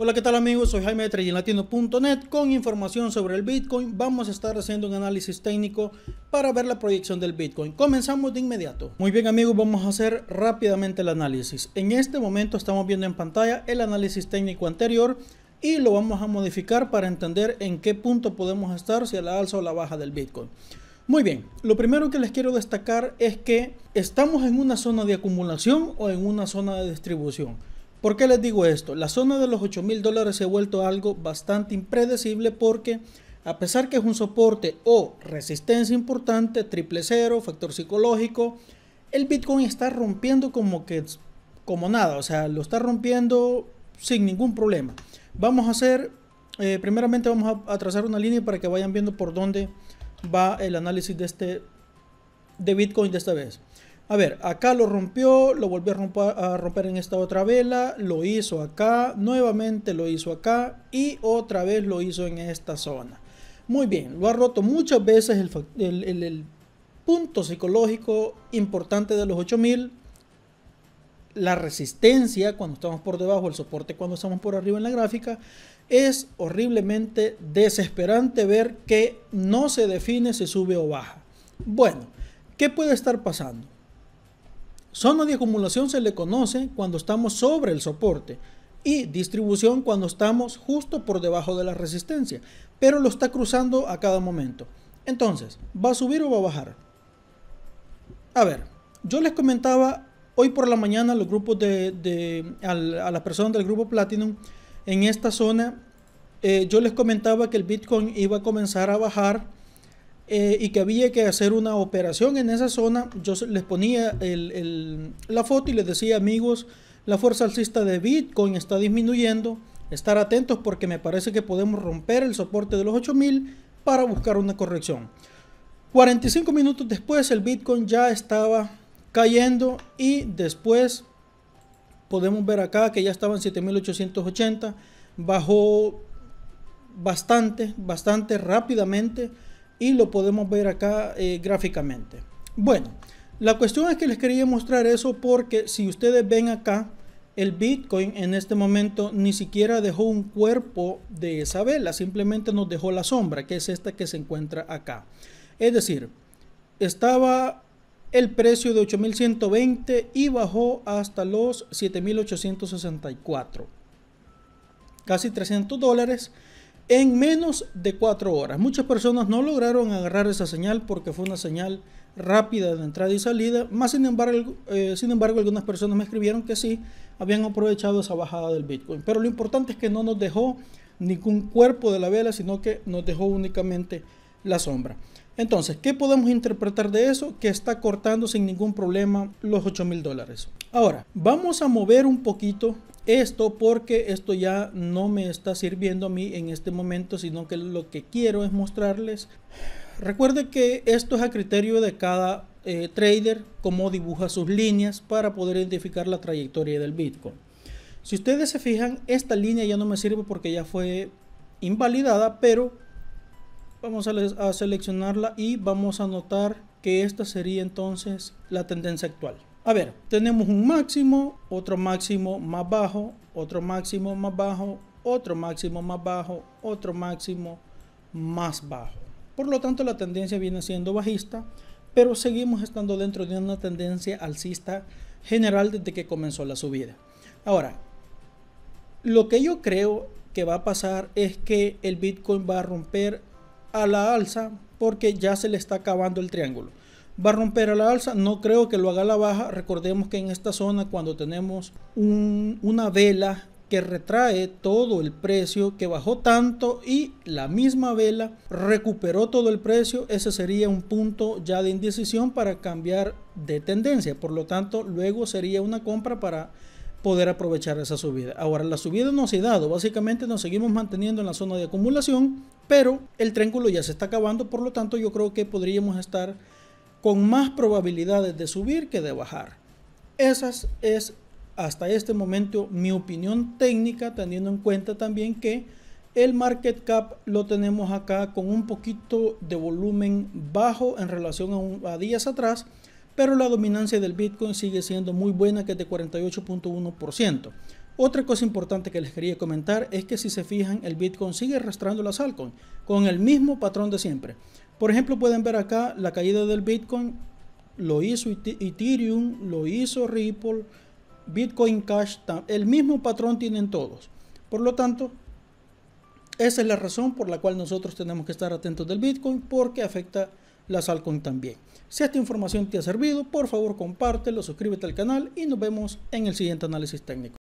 Hola, ¿qué tal amigos? Soy Jaime de TradingLatino.net con información sobre el Bitcoin. Vamos a estar haciendo un análisis técnico para ver la proyección del Bitcoin. Comenzamos de inmediato. Muy bien amigos, vamos a hacer rápidamente el análisis. En este momento estamos viendo en pantalla el análisis técnico anterior y lo vamos a modificar para entender en qué punto podemos estar, si a la alza o la baja del Bitcoin. Muy bien, lo primero que les quiero destacar es que estamos en una zona de acumulación o en una zona de distribución. ¿Por qué les digo esto? La zona de los 8 mil dólares se ha vuelto algo bastante impredecible porque a pesar que es un soporte o resistencia importante, triple cero, factor psicológico, el Bitcoin está rompiendo como que como nada, o sea, lo está rompiendo sin ningún problema. Vamos a hacer, eh, primeramente vamos a, trazar una línea para que vayan viendo por dónde va el análisis de este de Bitcoin de esta vez. A ver, acá lo rompió, lo volvió a romper, en esta otra vela, lo hizo acá, nuevamente lo hizo acá y otra vez lo hizo en esta zona. Muy bien, lo ha roto muchas veces el, punto psicológico importante de los 8000, la resistencia cuando estamos por debajo, el soporte cuando estamos por arriba en la gráfica, es horriblemente desesperante ver que no se define si sube o baja. Bueno, ¿qué puede estar pasando? Zona de acumulación se le conoce cuando estamos sobre el soporte y distribución cuando estamos justo por debajo de la resistencia, pero lo está cruzando a cada momento. Entonces, ¿va a subir o va a bajar? A ver, yo les comentaba hoy por la mañana a los grupos de, las personas del grupo Platinum en esta zona, eh, yo les comentaba que el Bitcoin iba a comenzar a bajar eh, y que había que hacer una operación en esa zona, yo les ponía la foto y les decía, amigos, la fuerza alcista de Bitcoin está disminuyendo, estar atentos porque me parece que podemos romper el soporte de los 8000 para buscar una corrección. 45 minutos después el Bitcoin ya estaba cayendo y después podemos ver acá que ya estaban 7880, bajó bastante, bastante rápidamente y lo podemos ver acá eh, gráficamente. Bueno, la cuestión es que les quería mostrar eso porque si ustedes ven acá, el Bitcoin en este momento ni siquiera dejó un cuerpo de esa vela, simplemente nos dejó la sombra, que es esta que se encuentra acá. Es decir, estaba el precio de 8120 y bajó hasta los 7864. Casi 300 dólares en menos de cuatro horas. Muchas personas no lograron agarrar esa señal porque fue una señal rápida de entrada y salida. Más sin embargo, eh, sin embargo, algunas personas me escribieron que sí habían aprovechado esa bajada del Bitcoin. Pero lo importante es que no nos dejó ningún cuerpo de la vela, sino que nos dejó únicamente la sombra. Entonces, ¿qué podemos interpretar de eso? Que está cortando sin ningún problema los 8 mil dólares. Ahora, vamos a mover un poquito esto porque esto ya no me está sirviendo a mí en este momento, sino que lo que quiero es mostrarles. Recuerde que esto es a criterio de cada eh, trader, cómo dibuja sus líneas para poder identificar la trayectoria del Bitcoin. Si ustedes se fijan, esta línea ya no me sirve porque ya fue invalidada, pero Vamos a, seleccionarla y vamos a notar que esta sería entonces la tendencia actual. A ver, tenemos un máximo, otro máximo más bajo, otro máximo más bajo, otro máximo más bajo, otro máximo más bajo. Por lo tanto, la tendencia viene siendo bajista, pero seguimos estando dentro de una tendencia alcista general desde que comenzó la subida. Ahora, lo que yo creo que va a pasar es que el Bitcoin va a romper a la alza porque ya se le está acabando el triángulo. Va a romper a la alza, no creo que lo haga a la baja. Recordemos que en esta zona cuando tenemos una vela que retrae todo el precio que bajó tanto y la misma vela recuperó todo el precio, ese sería un punto ya de indecisión para cambiar de tendencia. Por lo tanto, luego sería una compra para poder aprovechar esa subida. Ahora, la subida no se ha dado, básicamente nos seguimos manteniendo en la zona de acumulación, pero el triángulo ya se está acabando, por lo tanto yo creo que podríamos estar con más probabilidades de subir que de bajar. Esa es hasta este momento mi opinión técnica, teniendo en cuenta también que el market cap lo tenemos acá con un poquito de volumen bajo en relación a días atrás, pero la dominancia del Bitcoin sigue siendo muy buena que es de 48.1%. Otra cosa importante que les quería comentar es que si se fijan, el Bitcoin sigue arrastrando las altcoins con el mismo patrón de siempre. Por ejemplo, pueden ver acá la caída del Bitcoin, lo hizo Ethereum, lo hizo Ripple, Bitcoin Cash, el mismo patrón tienen todos. Por lo tanto, esa es la razón por la cual nosotros tenemos que estar atentos del Bitcoin porque afecta las altcoins también. Si esta información te ha servido, por favor compártelo, suscríbete al canal y nos vemos en el siguiente análisis técnico.